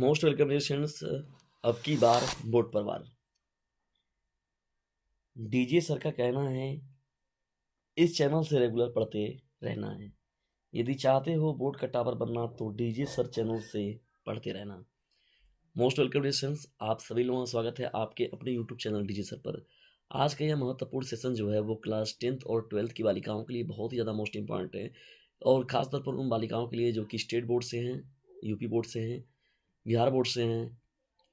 most welcome वेलकमेशंस अब की बार board पर वार डीजे सर का कहना है इस चैनल से रेगुलर पढ़ते रहना है यदि चाहते हो बोर्ड का टावर बनना तो डीजे सर चैनल से पढ़ते रहना मोस्ट वेलकम वेलकमेशंस आप सभी लोगों का स्वागत है आपके अपने यूट्यूब चैनल डीजे सर पर आज का यह महत्वपूर्ण सेशन जो है वो क्लास टेंथ और ट्वेल्थ की बालिकाओं के लिए बहुत ही ज़्यादा मोस्ट इम्पॉर्टेंट है और ख़ासतौर पर उन बालिकाओं के लिए जो कि स्टेट बोर्ड से हैं यूपी बोर्ड से हैं बिहार बोर्ड से हैं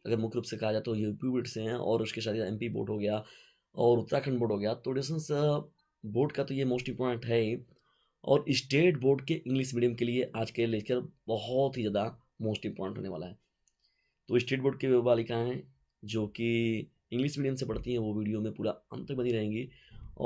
अगर मुख्य रूप से कहा जाए तो यूपी बोर्ड से हैं और उसके साथ एम पी बोर्ड हो गया और उत्तराखंड बोर्ड हो गया तो डिस्टेंस बोर्ड का तो ये मोस्ट इम्पोर्टेंट है ही और स्टेट बोर्ड के इंग्लिश मीडियम के लिए आज के लेक्चर बहुत ही ज़्यादा मोस्ट इम्पोर्टेंट होने वाला है तो स्टेट बोर्ड के बालिकाएँ जो कि इंग्लिश मीडियम से पढ़ती हैं वो वीडियो में पूरा अंत तक बनी रहेंगी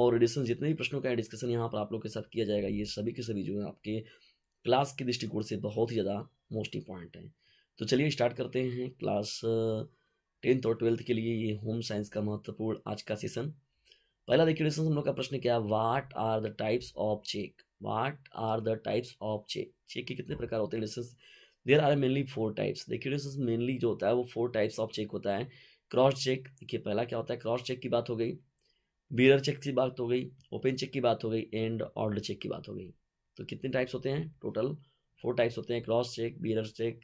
और एडिशन जितने भी प्रश्नों का है डिस्कशन यहाँ पर आप लोग के साथ किया जाएगा ये सभी के सभी जो है आपके क्लास के दृष्टिकोण से बहुत ही ज़्यादा मोस्ट इम्पॉर्टेंट हैं तो चलिए स्टार्ट करते हैं क्लास टेंथ uh, और ट्वेल्थ के लिए ये होम साइंस का महत्वपूर्ण आज का सेशन पहला देखिए क्वेश्चन हम लोग का प्रश्न क्या what are the types of cheque what are the types of cheque cheque के कितने प्रकार होते हैं discuss there are mainly four types देखिए डिस्कस मेनली जो होता है वो फोर टाइप्स ऑफ चेक होता है क्रॉस चेक देखिए पहला क्या होता है क्रॉस चेक की बात हो गई बीरर चेक की बात हो गई ओपन चेक की बात हो गई एंड ऑर्डर चेक की बात हो गई तो कितने टाइप्स होते हैं टोटल फोर टाइप्स होते हैं cross cheque bearer cheque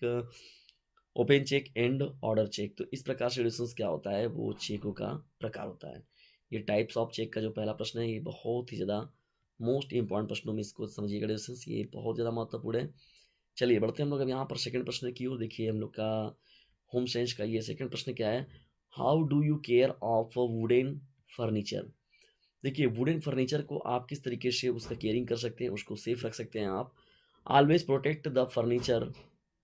open cheque and order cheque तो इस प्रकार से रिलेशन क्या होता है वो चेकों का प्रकार होता है ये टाइप्स ऑफ चेक का जो पहला प्रश्न है ये बहुत ही ज़्यादा मोस्ट इंपॉर्टेंट प्रश्नों में इसको समझिएगा रिलेशन ये बहुत ज़्यादा महत्वपूर्ण है चलिए बढ़ते हैं हम लोग अब यहाँ पर सेकेंड प्रश्न की ओर देखिए हम लोग का होम साइंस का ये सेकेंड प्रश्न क्या है how do you care of wooden furniture देखिए वुडन फर्नीचर को आप किस तरीके से उसका केयरिंग कर सकते हैं उसको सेफ रख सकते हैं आप ऑलवेज प्रोटेक्ट द फर्नीचर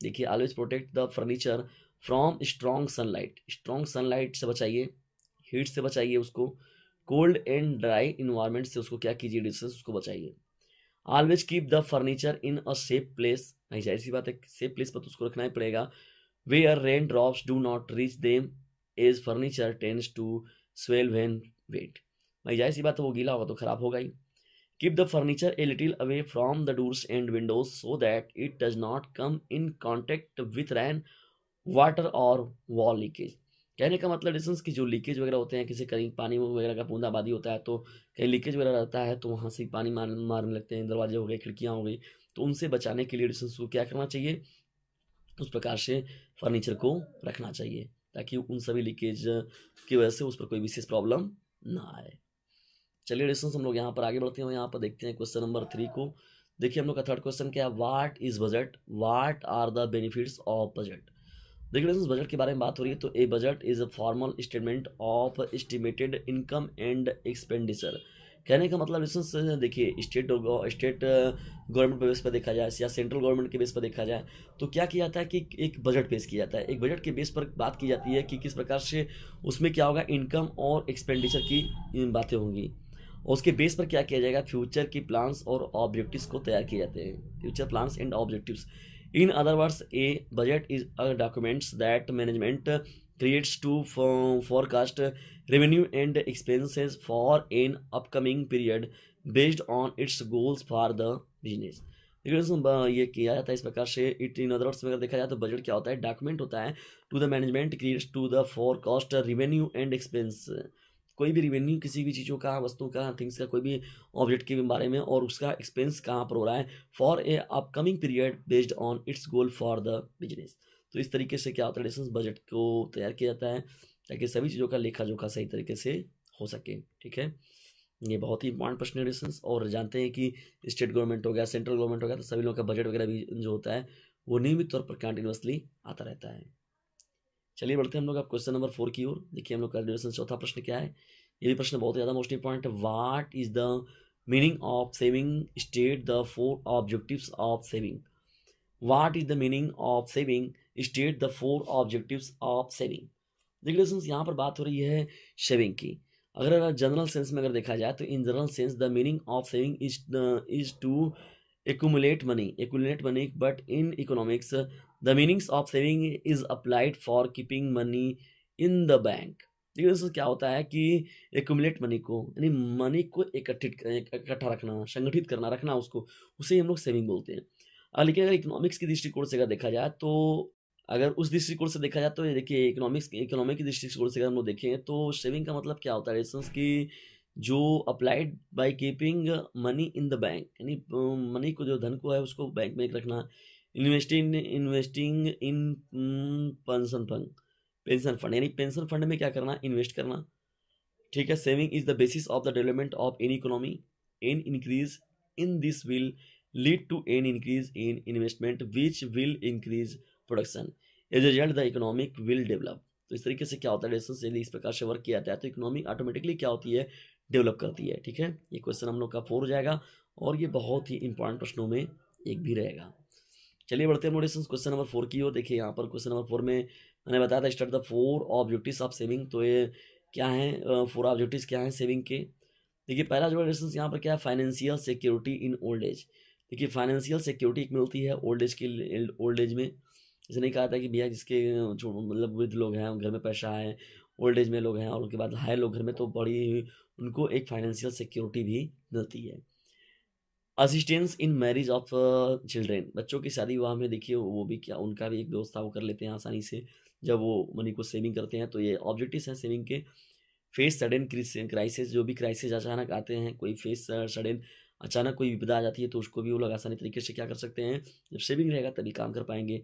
देखिए always protect the furniture from strong sunlight strong sunlight से बचाइए हीट से बचाइए उसको कोल्ड एंड ड्राई इन्वायरमेंट से उसको क्या कीजिए डिस्टेंस उसको बचाइए always keep the furniture in a safe place नहीं जाहिर सी बात है सेफ प्लेस पर तो उसको रखना ही पड़ेगा where are rain drops do not reach them as furniture tends to swell when wet भाई जाहिर सी बात है वो गीला होगा तो खराब होगा ही keep the furniture a little away from the doors and windows so that it does not come in contact with rain water और वॉल लीकेज कहने का मतलब डिस्टेंस कि जो लीकेज वगैरह होते हैं किसी कहीं पानी वगैरह का बूंदाबादी होता है तो कहीं लीकेज वगैरह रहता है तो वहाँ से पानी मार मारने लगते हैं दरवाजे हो गए खिड़कियाँ हो गई तो उनसे बचाने के लिए डिस्टेंस को क्या करना चाहिए उस प्रकार से फर्नीचर को रखना चाहिए ताकि उन सभी लीकेज की वजह से उस पर कोई विशेष प्रॉब्लम ना आए चलिए डिस्टेंस हम लोग यहाँ पर आगे बढ़ते हैं यहाँ पर देखते हैं क्वेश्चन नंबर थ्री को देखिए हम लोग का थर्ड क्वेश्चन क्या है what is budget what are the benefits of budget देखिए डिस्टेंस बजट के बारे में बात हो रही है तो a budget is a formal statement of estimated income and expenditure कहने का मतलब डिस्टेंस देखिए स्टेट स्टेट गवर्नमेंट बेस पर देखा जाए या सेंट्रल गवर्नमेंट के बेस पर देखा जाए तो क्या किया जाता है कि एक बजट पेश किया जाता है एक बजट के बेस पर बात की जाती है कि किस प्रकार से उसमें क्या होगा इनकम और एक्सपेंडिचर की बातें होंगी उसके बेस पर क्या किया जाएगा फ्यूचर की प्लान्स और ऑब्जेक्टिव्स को तैयार किए जाते हैं future plans and objectives in other words a budget is a documents that management creates to forecast revenue and expenses for an upcoming period based on its goals for the business ये किया जाता है इस प्रकार से it in other words में अगर देखा जाए तो बजट क्या होता है डॉक्यूमेंट होता है to the management creates to the forecast revenue and expense कोई भी रिवेन्यू किसी भी चीज़ों का वस्तु का थिंग्स का कोई भी ऑब्जेक्ट के बारे में और उसका एक्सपेंस कहाँ पर हो रहा है for a upcoming period based on its goal for the business तो इस तरीके से क्या होता है बजट को तैयार किया जाता है ताकि सभी चीज़ों का लेखा जोखा सही तरीके से हो सके ठीक है ये बहुत ही इंपॉर्टेंट प्रश्न है रिलेशन और जानते हैं कि स्टेट गवर्नमेंट हो गया सेंट्रल गवर्नमेंट हो गया तो सभी लोगों का बजट वगैरह भी जो होता है वो नियमित तौर पर कंटिन्यूसली आता रहता है चलिए बढ़ते हैं हम लोग आप क्वेश्चन नंबर फोर की ओर देखिए हम लोग का ड्यूरेशन चौथा प्रश्न क्या है ये भी प्रश्न बहुत ज़्यादा most important what is the meaning of saving state the four objectives of saving what is the meaning of saving state the four objectives of saving देखिए दोस्तों यहाँ पर बात हो रही है सेविंग की अगर जनरल सेंस में अगर देखा जाए तो in general sense the meaning of saving is is to accumulate money act money but in economics the meanings of saving is applied for keeping money in the bank देखिए दोस्तों क्या होता है कि एकमुलेट मनी को यानी money को एकत्रित इकट्ठा रखना संगठित करना रखना उसको उसे हम लोग सेविंग बोलते हैं लेकिन अगर इकोनॉमिक्स की दृष्टिकोण से अगर देखा जाए तो अगर उस दृष्टिकोण से देखा जाए तो देखिए इकोनॉमिक्स इकोनॉमिक की दृष्टिकोण से अगर हम लोग देखें तो सेविंग का मतलब क्या होता है रेसन्स की जो applied by keeping money in the bank यानी मनी को जो धन को है उसको बैंक में रखना investing investing in pension fund pension fund यानी पेंशन फंड में क्या करना इन्वेस्ट करना ठीक है saving is the basis of the development of an economy an increase in this will lead to an increase in investment which will increase production as result the economic will develop तो इस तरीके से क्या होता है lesson यदि इस प्रकार से वर्क किया जाता है तो इकोनॉमी ऑटोमेटिकली क्या होती है डेवलप करती है ठीक है ये क्वेश्चन हम लोग का फोर हो जाएगा और ये बहुत ही इंपॉर्टेंट प्रश्नों में एक भी रहेगा चलिए बढ़ते हैं मोडिशन क्वेश्चन नंबर फोर की ओर देखिए यहाँ पर क्वेश्चन नंबर फोर में मैंने बताया था start the four objectives of saving तो ये क्या है फोर ऑब्जेक्टिव्स क्या है सेविंग के देखिए पहला जो डिस्टेंस यहाँ पर क्या है financial security in old age देखिए फाइनेंशियल सिक्योरिटी एक मिलती है ओल्ड एज की ओल्ड एज में जैसे नहीं कहा था कि भैया जिसके मतलब वृद्ध लोग हैं घर में पैसा है ओल्ड एज में लोग हैं और उनके बाद हाई लोग घर में तो बड़ी उनको एक फाइनेंशियल सिक्योरिटी भी मिलती है assistance in marriage of children बच्चों की शादी विवाह में देखिए वो भी क्या उनका भी एक व्यवस्था वो कर लेते हैं आसानी से जब वो मनी को सेविंग करते हैं तो ये ऑब्जेक्टिव हैं सेविंग के फेस सडन क्राइसिस जो भी क्राइसिस अचानक आते हैं कोई फेस सडन अचानक कोई विपदा आ जाती है तो उसको भी वो लोग आसानी तरीके से क्या कर सकते हैं जब सेविंग रहेगा तभी काम कर पाएंगे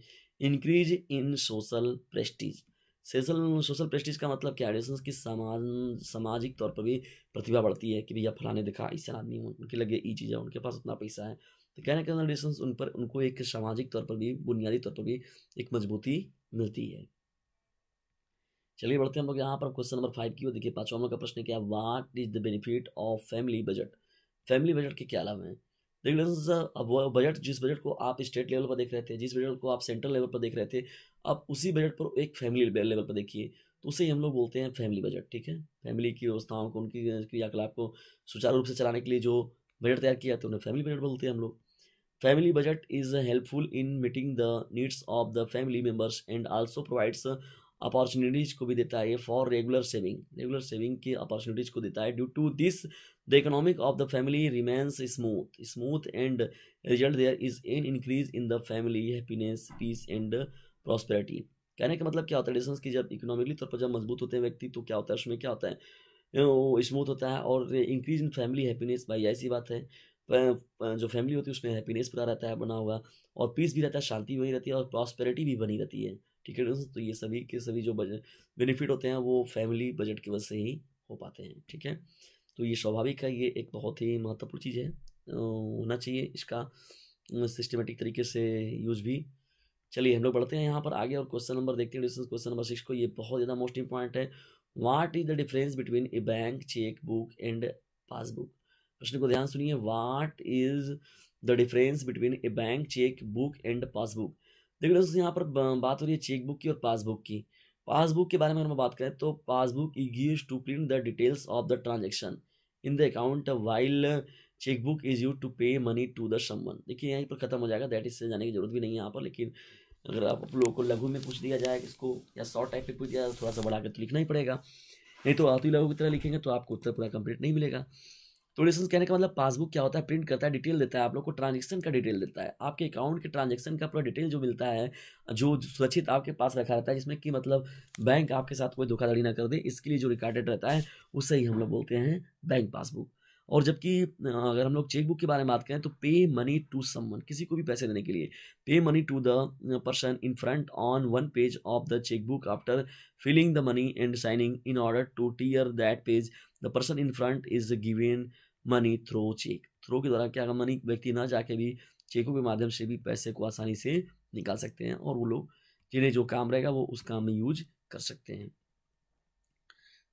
increase in social prestige social social prestige का मतलब क्या है की समाज सामाजिक तौर पर भी प्रतिभा बढ़ती है कि भैया फलाने दिखा इससे आदमी हो उनके लगे ये चीज़ है उनके पास उतना पैसा है तो कहने का रिलेशन मतलब उन पर उनको एक सामाजिक तौर पर भी बुनियादी तौर पर भी एक मजबूती मिलती है चलिए बढ़ते हैं हम लोग यहाँ पर क्वेश्चन नंबर फाइव की ओर देखिए पाँचवा नंबर का प्रश्न क्या है what is the benefit of family budget family budget के क्या लाभ हैं रेगुलेशन सर अब वो बजट जिस बजट को आप स्टेट लेवल पर देख रहे थे जिस बजट को आप सेंट्रल लेवल पर देख रहे थे अब उसी बजट पर एक फैमिली लेवल पर देखिए तो उसे हम लोग बोलते हैं फैमिली बजट ठीक है फैमिली की व्यवस्थाओं को उनकी क्रियाकलाप को सुचारू रूप से चलाने के लिए जो बजट तैयार किया तो उन्हें फैमिली बजट बोलते हैं हम लोग family budget is helpful in meeting the needs of the family members and also provides opportunities को भी देता है for regular saving regular saving की अपॉर्चुनिटीज़ को देता है due to this the economic of the family remains smooth smooth and result there is an increase in the family happiness peace and prosperity कहने का मतलब क्या होता है डिसंस की जब इकोनॉमिकली तौर पर जब मजबूत होते हैं व्यक्ति तो क्या होता है उसमें क्या होता है वो स्मूथ होता है और इंक्रीज इन फैमिली हैप्पीनेस भाई ऐसी बात है जो फैमिली होती है उसमें हैप्पीनेस पूरा रहता है बना हुआ और पीस भी रहता है शांति बनी रहती है और प्रॉस्पेरिटी भी बनी रहती है ठीक दोस्तों तो ये सभी के सभी जो बजट बेनिफिट होते हैं वो फैमिली बजट की वजह से ही हो पाते हैं ठीक है तो ये स्वाभाविक है ये एक बहुत ही महत्वपूर्ण चीज़ है होना चाहिए इसका सिस्टमेटिक तरीके से यूज भी चलिए हम लोग बढ़ते हैं यहाँ पर आगे और क्वेश्चन नंबर देखते हैं क्वेश्चन नंबर सिक्स को ये बहुत ज़्यादा मोस्ट इंपॉर्टेंट है what is the difference between a bank cheque book and passbook प्रश्न को ध्यान सुनिए what is the difference between a bank cheque book and passbook देखिए दोस्तों यहाँ पर बात हो रही है चेकबुक की और पासबुक की पासबुक के बारे में अगर हम बात करें तो passbook is use to print the details of the transaction in the account while chequebook is use to pay money to the someone देखिए यहीं पर खत्म हो जाएगा दैट इससे जाने की जरूरत भी नहीं है यहाँ पर लेकिन अगर आप लोगों को लघु में पूछ दिया जाए इसको या शॉर्ट टाइप में पूछ दिया जाए तो थोड़ा सा बढ़ा कर तो लिखना ही पड़ेगा नहीं तो आती लघु की तरह लिखेंगे तो आपको उत्तर पूरा कंप्लीट नहीं मिलेगा तो ट्रांजेक्शन कहने का मतलब पासबुक क्या होता है प्रिंट करता है डिटेल देता है आप लोग को ट्रांजेक्शन का डिटेल देता है आपके अकाउंट के ट्रांजेक्शन का पूरा डिटेल जो मिलता है जो सुरक्षित आपके पास रखा रहता है जिसमें कि मतलब बैंक आपके साथ कोई धोखाधड़ी ना कर दे इसके लिए जो रिकॉर्डेड रहता है उसे ही हम लोग बोलते हैं बैंक पासबुक और जबकि अगर हम लोग चेकबुक के बारे में बात करें तो पे मनी टू समवन किसी को भी पैसे देने के लिए pay money to the person in front on one page of the chequebook after filling the money and signing in order to tear that page the person in front is given money through cheque through के द्वारा क्या money व्यक्ति ना जाके भी चेकों के माध्यम से भी पैसे को आसानी से निकाल सकते हैं और वो लोग जिन्हें जो काम रहेगा वो उस काम में यूज कर सकते हैं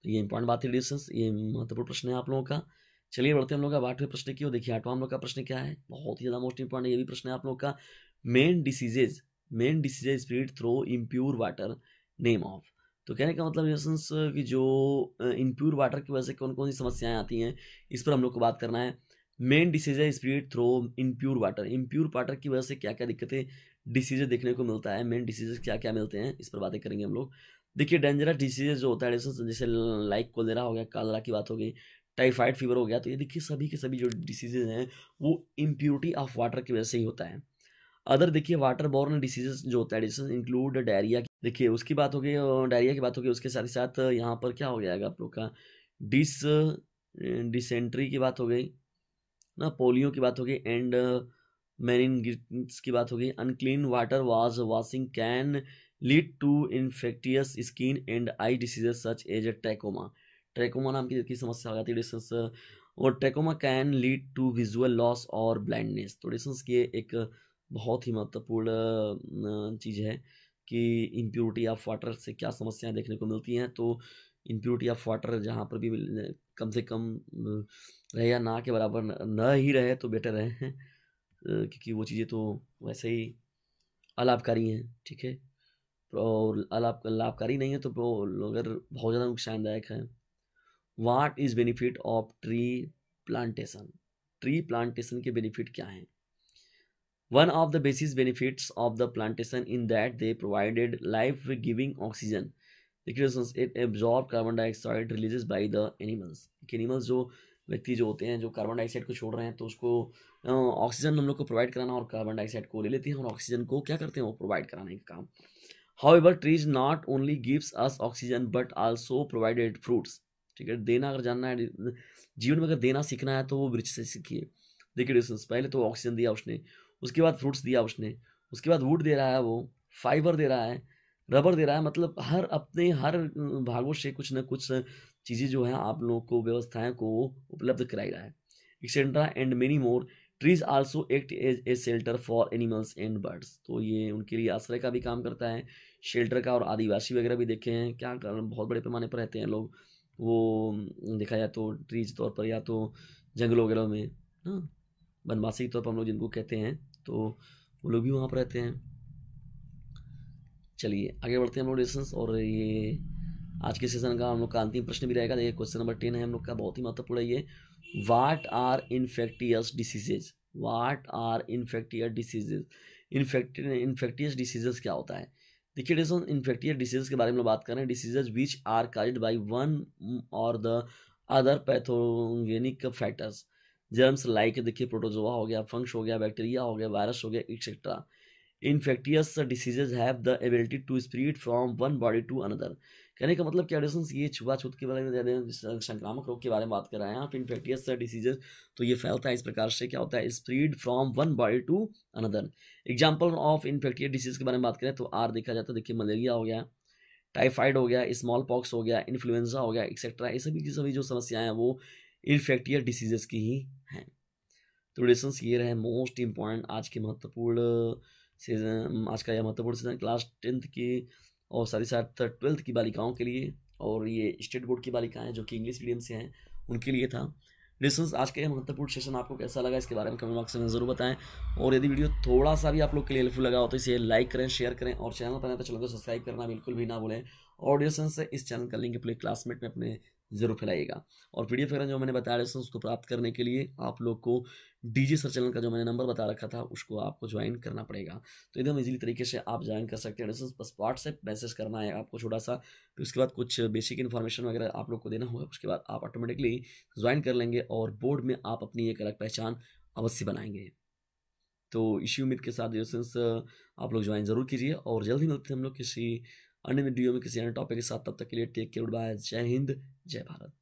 तो ये इंपॉर्टेंट बात है डिस्टेंस ये महत्वपूर्ण प्रश्न है आप लोगों का चलिए बढ़ते हम लोग अब आठवें प्रश्न की ओर देखिए आठवां हम लोग का प्रश्न क्या है बहुत ही ज़्यादा मोस्ट इंपॉर्टेंट ये भी प्रश्न है आप लोग का main diseases main diseases spread through impure water name of तो कहने का मतलब सेंस कि जो इम्प्योर वाटर की वजह से कौन कौन सी समस्याएं आती हैं इस पर हम लोग को बात करना है main disease spread through impure water impure water की वजह से क्या क्या दिक्कतें डिसीजे देखने को मिलता है मेन डिसीजेज क्या क्या मिलते हैं इस पर बातें करेंगे हम लोग देखिए डेंजरस डिसीजेज जो होता है जैसे लाइक कोलेरा हो गया कालरा की बात हो गई टाइफाइड फीवर हो गया तो ये देखिए सभी के सभी जो डिसीजेज हैं वो इम्प्योरिटी ऑफ वाटर की वजह से ही होता है अदर देखिए वाटर बॉर्न डिसीजेज जो होता है डिसीज इंक्लूड डायरिया देखिए उसकी बात हो गई डायरिया की बात हो गई उसके साथ ही साथ यहाँ पर क्या हो जाएगा आप लोग का डिस डिसेंट्री की बात हो गई ना पोलियो की बात हो गई एंड मैनिनगिट्स की बात हो गई unclean water was washing can lead to infectious skin and eye diseases such as a trachoma trachoma नाम की की समस्या आ जाती है डिस्टेंस और trachoma can lead to visual loss और ब्लाइंडनेस तो डिस्टेंस की एक बहुत ही महत्वपूर्ण चीज़ है कि इम्प्योरिटी ऑफ वाटर से क्या समस्याएं देखने को मिलती हैं तो इम्प्योरिटी ऑफ वाटर जहाँ पर भी कम से कम रहे या ना के बराबर न ही रहे तो बेटर रहे हैं क्योंकि वो चीज़ें तो वैसे ही अलाभकारी हैं ठीक है और अलाभ लाभकारी नहीं है तो अगर बहुत ज़्यादा नुकसानदायक है what is benefit of tree plantation tree plantation के बेनिफिट क्या हैं one of the basis benefits of the plantation in that they provided life giving oxygen it absorb carbon dioxide releases by the animals animals जो व्यक्ति जो होते हैं जो carbon dioxide को छोड़ रहे हैं तो उसको ऑक्सीजन हम लोग को प्रोवाइड कराना और कार्बन डाइऑक्साइड को ले लेते हैं और ऑक्सीजन को क्या करते हैं वो प्रोवाइड कराने का काम however trees not only gives us oxygen but also provided fruits ठीक है देना अगर जानना है जीवन में अगर देना सीखना है तो वो वृक्ष से सीखिए देखिए डिस्टेंस पहले तो ऑक्सीजन दिया उसने उसके बाद फ्रूट्स दिया उसने उसके बाद वुड दे रहा है वो फाइबर दे रहा है रबर दे रहा है मतलब हर अपने हर भागों से कुछ ना कुछ चीज़ें जो हैं आप लोगों को व्यवस्थाएं को उपलब्ध कराई रहा है etcetera and many more trees also act as a shelter for animals and birds तो ये उनके लिए आश्रय का भी काम करता है शेल्टर का और आदिवासी वगैरह भी देखे हैं क्या कारण बहुत बड़े पैमाने पर रहते हैं लोग वो देखा जाए तो ट्रीज तौर पर या तो जंगल वगैरह में ना बनवासी के तौर पर हम लोग जिनको कहते हैं तो वो लोग भी वहाँ पर रहते हैं चलिए आगे बढ़ते हैं हम लोग डिस्टेंस और ये आज के सेशन का हम लोग का अंतिम प्रश्न भी रहेगा देखिए क्वेश्चन नंबर टेन है हम लोग का बहुत ही महत्वपूर्ण है ये what are infectious diseases what are infectious diseases infect infectious diseases क्या होता है देखिए डिस इन्फेक्टिव डिसीज के बारे में बात करें diseases which are caused by one or the other pathogenic factors germs like देखिए प्रोटोजोआ हो गया फंक्स हो गया बैक्टीरिया हो गया वायरस हो गया etcetera infectious diseases have the ability to spread from one body to another कहने का मतलब क्या डिस्टेंस ये छुआछूत के बारे में संक्रामक रोग के बारे में बात कर रहे हैं आप इन्फेक्टियस डिसीजेज तो ये फैलता है इस प्रकार से क्या होता है spread from one body to another example of infectious disease के बारे में बात करें तो आर देखा जाता है देखिए मलेरिया हो गया टाइफाइड हो गया स्मॉल पॉक्स हो गया इन्फ्लुएंजा हो गया एक्सेट्रा ये सभी की सभी जो समस्याएं हैं वो इन्फेक्टियस डिसीजेस की ही हैं तो डिस्टेंस ये रहे मोस्ट इम्पॉर्टेंट आज के महत्वपूर्ण सीजन आज का यह महत्वपूर्ण सीजन क्लास टेंथ की और साथ ही साथ ट्वेल्थ की बालिकाओं के लिए और ये स्टेट बोर्ड की बालिकाएं जो कि इंग्लिश मीडियम से हैं उनके लिए था डिस्टेंस आज का यह महत्वपूर्ण सेशन आपको कैसा लगा इसके बारे में कमेंट बॉक्स में जरूर बताएं और यदि वीडियो थोड़ा सा भी आप लोग के लिए हेल्पफुल लगा हो तो इसे लाइक करें शेयर करें और चैनल पर नहीं तो चैनल को सब्सक्राइब करना बिल्कुल भी ना भूलें और डिस्टेंस से इस चैनल का लिंक अपने क्लासमेट में अपने ज़रूर फैलाइएगा और पी डी जो मैंने बताया दोस्तों उसको प्राप्त करने के लिए आप लोग को डी जी सर चैनल का जो मैंने नंबर बता रखा था उसको आपको ज्वाइन करना पड़ेगा तो एकदम इजीली तरीके से आप ज्वाइन कर सकते हैं दोस्तों बस व्हाट्सएप मैसेज करना है आपको छोटा सा फिर उसके बाद कुछ बेसिक इन्फॉर्मेशन वगैरह आप लोग को देना होगा उसके बाद आप ऑटोमेटिकली ज्वाइन कर लेंगे और बोर्ड में आप अपनी एक अलग पहचान अवश्य बनाएंगे तो इसी उम्मीद के साथ आप लोग ज्वाइन ज़रूर कीजिए और जल्द ही मिलते हैं हम लोग किसी अन्य वीडियो में किसी अन्य टॉपिक के साथ तब तक के लिए टेक केयर बाय जय हिंद जय भारत